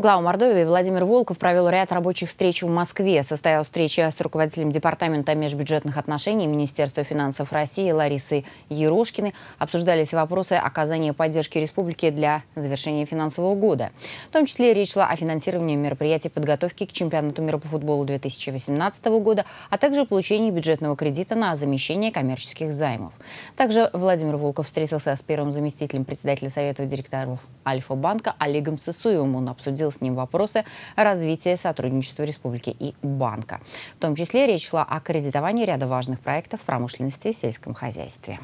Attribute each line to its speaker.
Speaker 1: Глава Мордовии Владимир Волков провел ряд рабочих встреч в Москве. Состоял встреча с руководителем Департамента межбюджетных отношений Министерства финансов России Ларисой Ерошкиной. Обсуждались вопросы оказания поддержки республики для завершения финансового года. В том числе речь шла о финансировании мероприятий подготовки к чемпионату мира по футболу 2018 года, а также получении бюджетного кредита на замещение коммерческих займов. Также Владимир Волков встретился с первым заместителем председателя Совета директоров Альфа-банка Олегом Сысуевым. Он обсудил обсудил с ним вопросы развития сотрудничества республики и банка. В том числе речь шла о кредитовании ряда важных проектов в промышленности и сельском хозяйстве.